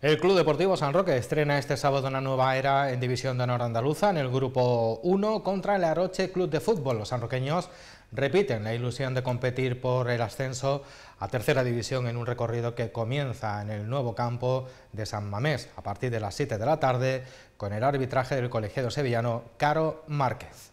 El Club Deportivo San Roque estrena este sábado una nueva era en División de Honor Andaluza en el Grupo 1 contra el Aroche Club de Fútbol. Los sanroqueños repiten la ilusión de competir por el ascenso a Tercera División en un recorrido que comienza en el nuevo campo de San Mamés a partir de las 7 de la tarde con el arbitraje del colegiado sevillano Caro Márquez.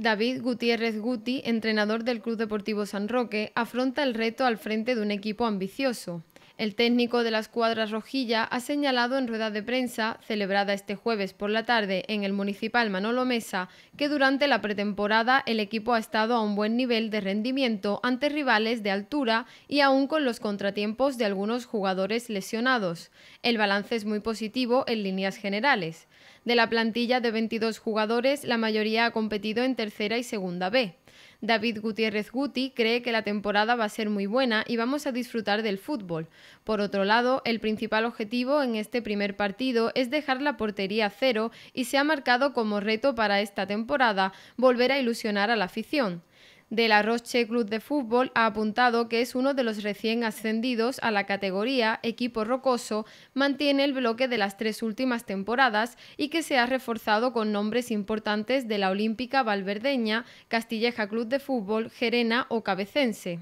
David Gutiérrez Guti, entrenador del Club Deportivo San Roque, afronta el reto al frente de un equipo ambicioso. El técnico de las cuadras Rojilla ha señalado en rueda de prensa, celebrada este jueves por la tarde en el municipal Manolo Mesa, que durante la pretemporada el equipo ha estado a un buen nivel de rendimiento ante rivales de altura y aún con los contratiempos de algunos jugadores lesionados. El balance es muy positivo en líneas generales. De la plantilla de 22 jugadores, la mayoría ha competido en tercera y segunda B. David Gutiérrez Guti cree que la temporada va a ser muy buena y vamos a disfrutar del fútbol. Por otro lado, el principal objetivo en este primer partido es dejar la portería cero y se ha marcado como reto para esta temporada volver a ilusionar a la afición de la Roche Club de Fútbol ha apuntado que es uno de los recién ascendidos a la categoría equipo rocoso, mantiene el bloque de las tres últimas temporadas y que se ha reforzado con nombres importantes de la Olímpica Valverdeña, Castilleja Club de Fútbol, Gerena o Cabecense.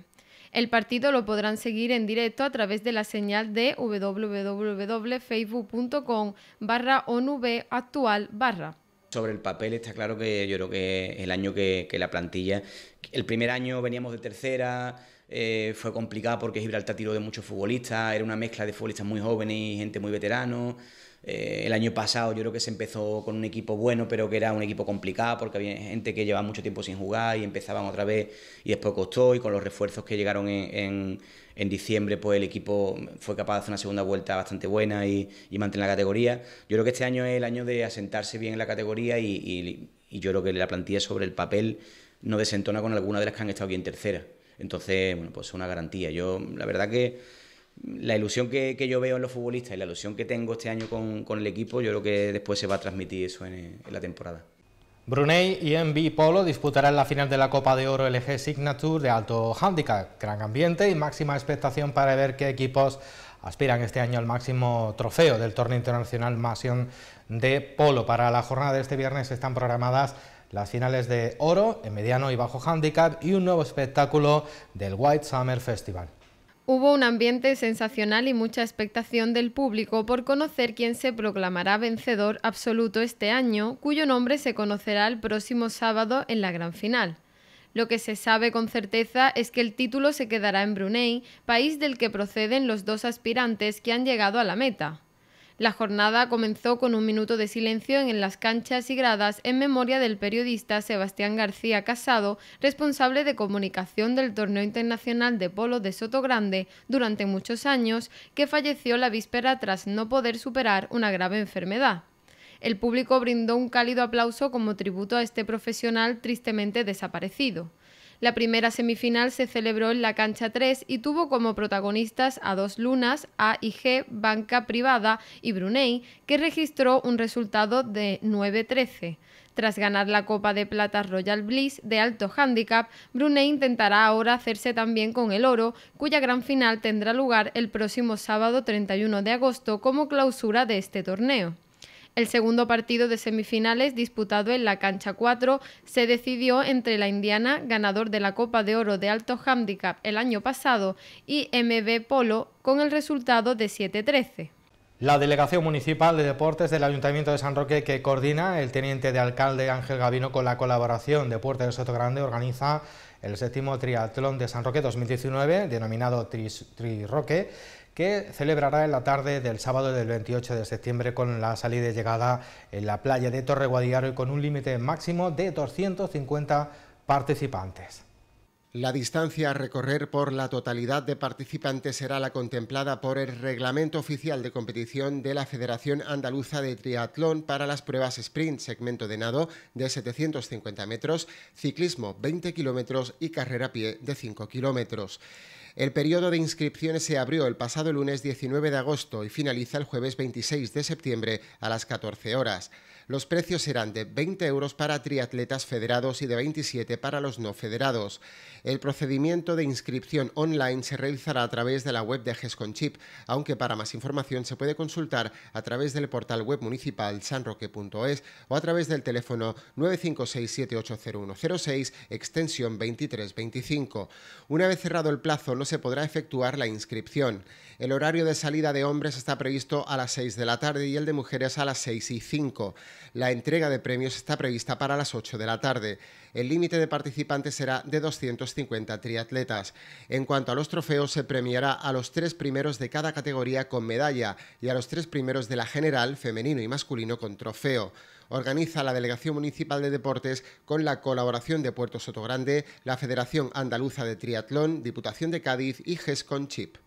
El partido lo podrán seguir en directo a través de la señal de www.facebook.com barra onv actual barra. Sobre el papel está claro que yo creo que el año que, la plantilla, el primer año veníamos de tercera, eh, fue complicado porque Gibraltar tiró de muchos futbolistas, era una mezcla de futbolistas muy jóvenes y gente muy veterano. Eh, el año pasado yo creo que se empezó con un equipo bueno, pero que era un equipo complicado porque había gente que llevaba mucho tiempo sin jugar y empezaban otra vez y después costó y con los refuerzos que llegaron en, en, diciembre pues el equipo fue capaz de hacer una segunda vuelta bastante buena y, y, mantener la categoría. Yo creo que este año es el año de asentarse bien en la categoría y, y, y yo creo que la plantilla sobre el papel no desentona con alguna de las que han estado bien en tercera. Entonces, bueno, pues es una garantía. Yo, la verdad que la ilusión que, yo veo en los futbolistas y la ilusión que tengo este año con, el equipo, yo creo que después se va a transmitir eso en, la temporada. Brunei y MB Polo disputarán la final de la Copa de Oro LG Signature de alto handicap, gran ambiente y máxima expectación para ver qué equipos aspiran este año al máximo trofeo del torneo internacional Masion de Polo. Para la jornada de este viernes están programadas las finales de oro en mediano y bajo handicap y un nuevo espectáculo del White Summer Festival. Hubo un ambiente sensacional y mucha expectación del público por conocer quién se proclamará vencedor absoluto este año, cuyo nombre se conocerá el próximo sábado en la gran final. Lo que se sabe con certeza es que el título se quedará en Brunei, país del que proceden los dos aspirantes que han llegado a la meta. La jornada comenzó con un minuto de silencio en las canchas y gradas en memoria del periodista Sebastián García Casado, responsable de comunicación del Torneo Internacional de Polo de Soto Grande durante muchos años, que falleció la víspera tras no poder superar una grave enfermedad. El público brindó un cálido aplauso como tributo a este profesional tristemente desaparecido. La primera semifinal se celebró en la cancha 3 y tuvo como protagonistas a dos lunas, A y G, Banca Privada y Brunei, que registró un resultado de 9-13. Tras ganar la Copa de Plata Royal Bliss de alto handicap, Brunei intentará ahora hacerse también con el oro, cuya gran final tendrá lugar el próximo sábado 31 de agosto como clausura de este torneo. El segundo partido de semifinales, disputado en la cancha 4, se decidió entre la Indiana, ganador de la Copa de Oro de Alto Handicap el año pasado, y MB Polo, con el resultado de 7-13. La Delegación Municipal de Deportes del Ayuntamiento de San Roque, que coordina el teniente de alcalde Ángel Gavino con la colaboración de Puerta del Soto Grande, organiza el séptimo triatlón de San Roque 2019, denominado Tri Roque, que celebrará en la tarde del sábado del 28 de septiembre con la salida y llegada en la playa de Torre Guadiaro y con un límite máximo de 250 participantes. La distancia a recorrer por la totalidad de participantes será la contemplada por el Reglamento Oficial de Competición de la Federación Andaluza de Triatlón para las pruebas sprint, segmento de nado de 750 metros, ciclismo 20 kilómetros y carrera a pie de 5 kilómetros. El periodo de inscripciones se abrió el pasado lunes 19 de agosto y finaliza el jueves 26 de septiembre a las 14 horas. Los precios serán de 20 euros para triatletas federados y de 27 para los no federados. El procedimiento de inscripción online se realizará a través de la web de GESCONCHIP, aunque para más información se puede consultar a través del portal web municipal sanroque.es o a través del teléfono 956 780106 extensión 2325. Una vez cerrado el plazo, los se podrá efectuar la inscripción. El horario de salida de hombres está previsto a las 6 de la tarde y el de mujeres a las 6 y 5. La entrega de premios está prevista para las 8 de la tarde. El límite de participantes será de 250 triatletas. En cuanto a los trofeos, se premiará a los tres primeros de cada categoría con medalla y a los tres primeros de la general, femenino y masculino con trofeo organiza la Delegación Municipal de Deportes con la colaboración de Puerto Sotogrande, la Federación Andaluza de Triatlón, Diputación de Cádiz y GESCON Chip.